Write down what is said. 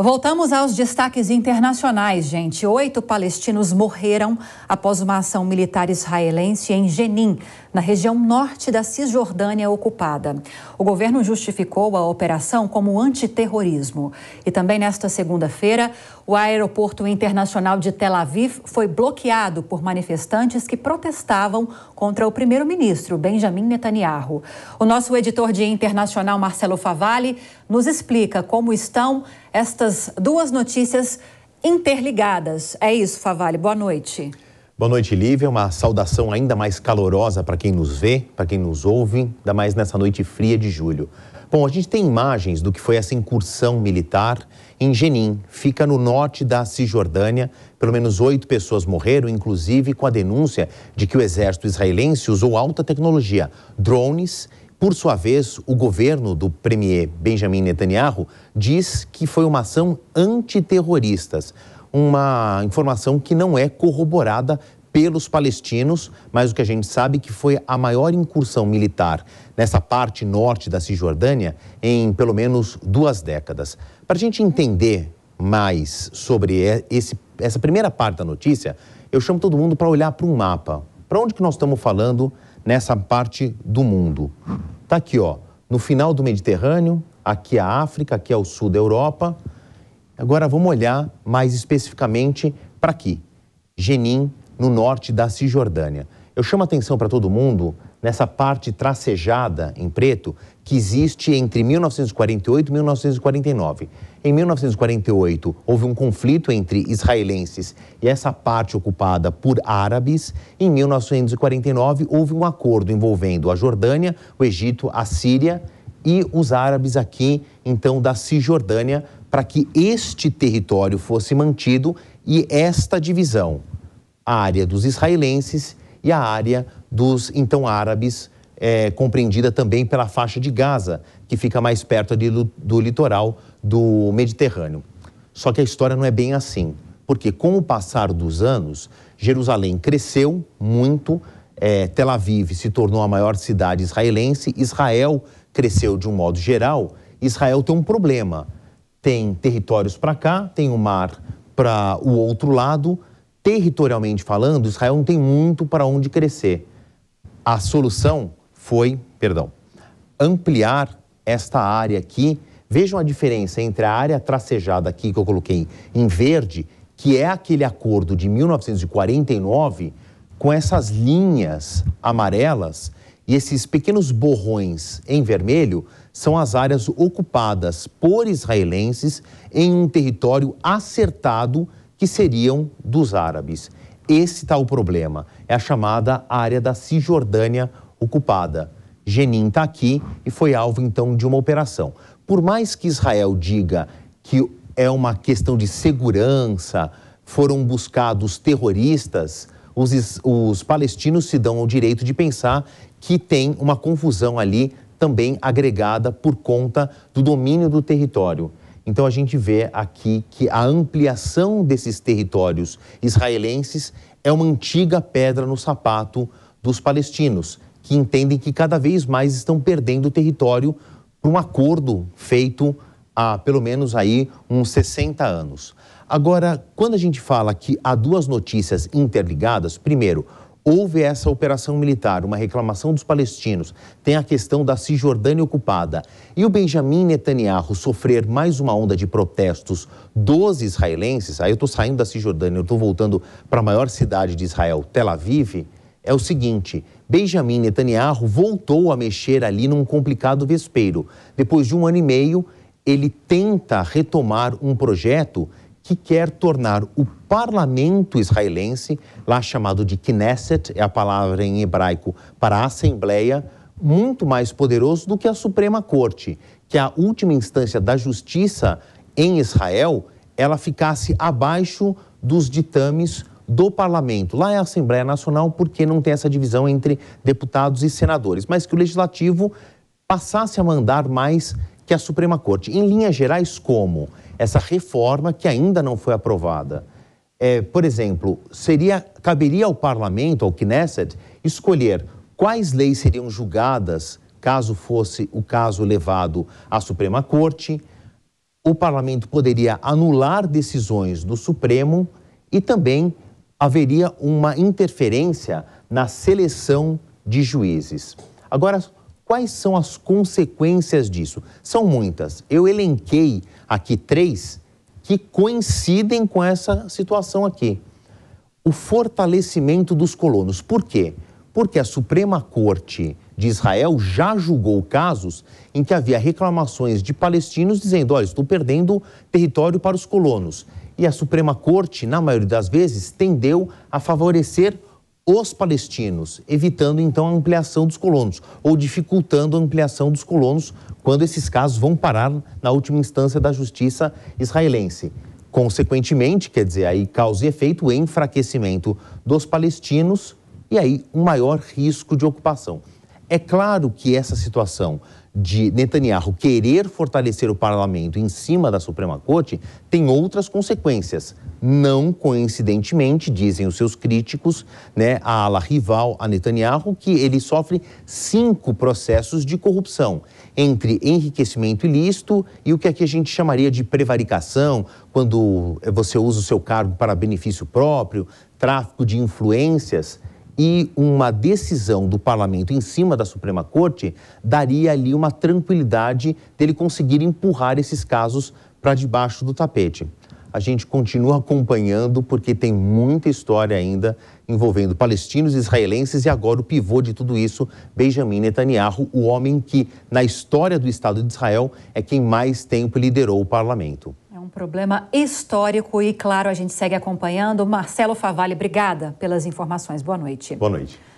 Voltamos aos destaques internacionais, gente. Oito palestinos morreram após uma ação militar israelense em Jenin, na região norte da Cisjordânia ocupada. O governo justificou a operação como antiterrorismo. E também nesta segunda-feira, o aeroporto internacional de Tel Aviv foi bloqueado por manifestantes que protestavam contra o primeiro-ministro Benjamin Netanyahu. O nosso editor de internacional, Marcelo Favalli, nos explica como estão estas duas notícias interligadas. É isso, Favale. Boa noite. Boa noite, Lívia. Uma saudação ainda mais calorosa para quem nos vê, para quem nos ouve, ainda mais nessa noite fria de julho. Bom, a gente tem imagens do que foi essa incursão militar em Jenin, fica no norte da Cisjordânia. Pelo menos oito pessoas morreram, inclusive com a denúncia de que o exército israelense usou alta tecnologia, drones por sua vez, o governo do premier Benjamin Netanyahu diz que foi uma ação antiterrorista, uma informação que não é corroborada pelos palestinos, mas o que a gente sabe que foi a maior incursão militar nessa parte norte da Cisjordânia em pelo menos duas décadas. Para a gente entender mais sobre esse, essa primeira parte da notícia, eu chamo todo mundo para olhar para um mapa. Para onde que nós estamos falando nessa parte do mundo. Tá aqui, ó, no final do Mediterrâneo, aqui a África, aqui ao sul da Europa. Agora vamos olhar mais especificamente para aqui, Jenin, no norte da Cisjordânia. Eu chamo a atenção para todo mundo nessa parte tracejada em preto que existe entre 1948 e 1949. Em 1948, houve um conflito entre israelenses e essa parte ocupada por árabes. Em 1949, houve um acordo envolvendo a Jordânia, o Egito, a Síria e os árabes aqui, então, da Cisjordânia, para que este território fosse mantido e esta divisão, a área dos israelenses e a área dos então árabes, é, compreendida também pela faixa de Gaza, que fica mais perto ali do, do litoral do Mediterrâneo. Só que a história não é bem assim, porque com o passar dos anos, Jerusalém cresceu muito, é, Tel Aviv se tornou a maior cidade israelense, Israel cresceu de um modo geral. Israel tem um problema: tem territórios para cá, tem o um mar para o outro lado. Territorialmente falando, Israel não tem muito para onde crescer. A solução foi, perdão, ampliar esta área aqui. Vejam a diferença entre a área tracejada aqui que eu coloquei em verde, que é aquele acordo de 1949, com essas linhas amarelas e esses pequenos borrões em vermelho são as áreas ocupadas por israelenses em um território acertado que seriam dos árabes. Esse está o problema. É a chamada área da Cisjordânia ocupada. Jenin está aqui e foi alvo então de uma operação. Por mais que Israel diga que é uma questão de segurança, foram buscados terroristas, os, os palestinos se dão o direito de pensar que tem uma confusão ali também agregada por conta do domínio do território. Então a gente vê aqui que a ampliação desses territórios israelenses é uma antiga pedra no sapato dos palestinos, que entendem que cada vez mais estão perdendo território para um acordo feito há pelo menos aí uns 60 anos. Agora, quando a gente fala que há duas notícias interligadas, primeiro, houve essa operação militar, uma reclamação dos palestinos, tem a questão da Cisjordânia ocupada e o Benjamin Netanyahu sofrer mais uma onda de protestos dos israelenses, aí eu estou saindo da Cisjordânia, eu estou voltando para a maior cidade de Israel, Tel Aviv, é o seguinte: Benjamin Netanyahu voltou a mexer ali num complicado vespeiro. Depois de um ano e meio, ele tenta retomar um projeto que quer tornar o parlamento israelense, lá chamado de Knesset, é a palavra em hebraico para assembleia, muito mais poderoso do que a Suprema Corte, que é a última instância da justiça em Israel, ela ficasse abaixo dos ditames do parlamento. Lá é a Assembleia Nacional porque não tem essa divisão entre deputados e senadores, mas que o legislativo passasse a mandar mais que a Suprema Corte. Em linhas gerais, como? essa reforma que ainda não foi aprovada. É, por exemplo, seria caberia ao parlamento, ao Knesset, escolher quais leis seriam julgadas caso fosse o caso levado à Suprema Corte. O parlamento poderia anular decisões do Supremo e também haveria uma interferência na seleção de juízes. Agora, Quais são as consequências disso? São muitas. Eu elenquei aqui três que coincidem com essa situação aqui. O fortalecimento dos colonos. Por quê? Porque a Suprema Corte de Israel já julgou casos em que havia reclamações de palestinos dizendo: olha, estou perdendo território para os colonos. E a Suprema Corte, na maioria das vezes, tendeu a favorecer os palestinos, evitando então a ampliação dos colonos ou dificultando a ampliação dos colonos quando esses casos vão parar na última instância da justiça israelense. Consequentemente, quer dizer, aí causa e efeito o enfraquecimento dos palestinos e aí um maior risco de ocupação. É claro que essa situação de Netanyahu querer fortalecer o parlamento em cima da Suprema Corte tem outras consequências. Não coincidentemente, dizem os seus críticos, né, a ala rival a Netanyahu, que ele sofre cinco processos de corrupção, entre enriquecimento ilícito e o que aqui a gente chamaria de prevaricação, quando você usa o seu cargo para benefício próprio, tráfico de influências e uma decisão do parlamento em cima da Suprema Corte daria ali uma tranquilidade dele conseguir empurrar esses casos para debaixo do tapete a gente continua acompanhando porque tem muita história ainda envolvendo palestinos, israelenses e agora o pivô de tudo isso, Benjamin Netanyahu, o homem que na história do Estado de Israel é quem mais tempo liderou o parlamento. É um problema histórico e claro, a gente segue acompanhando. Marcelo Favalli, obrigada pelas informações. Boa noite. Boa noite.